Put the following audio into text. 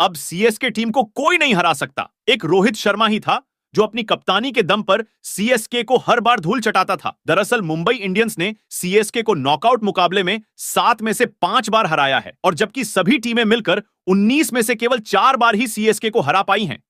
अब CSK team को कोई नहीं हरा सकता एक रोहित शर्मा ही था जो अपनी कप्तानी के दम पर सीएसके को हर बार धूल चटाता था दरअसल मुंबई इंडियंस ने सीएसके को नॉकआउट मुकाबले में सात में से पांच बार हराया है और जबकि सभी टीमें मिलकर 19 में से केवल चार बार ही सीएसके को हरा पाई हैं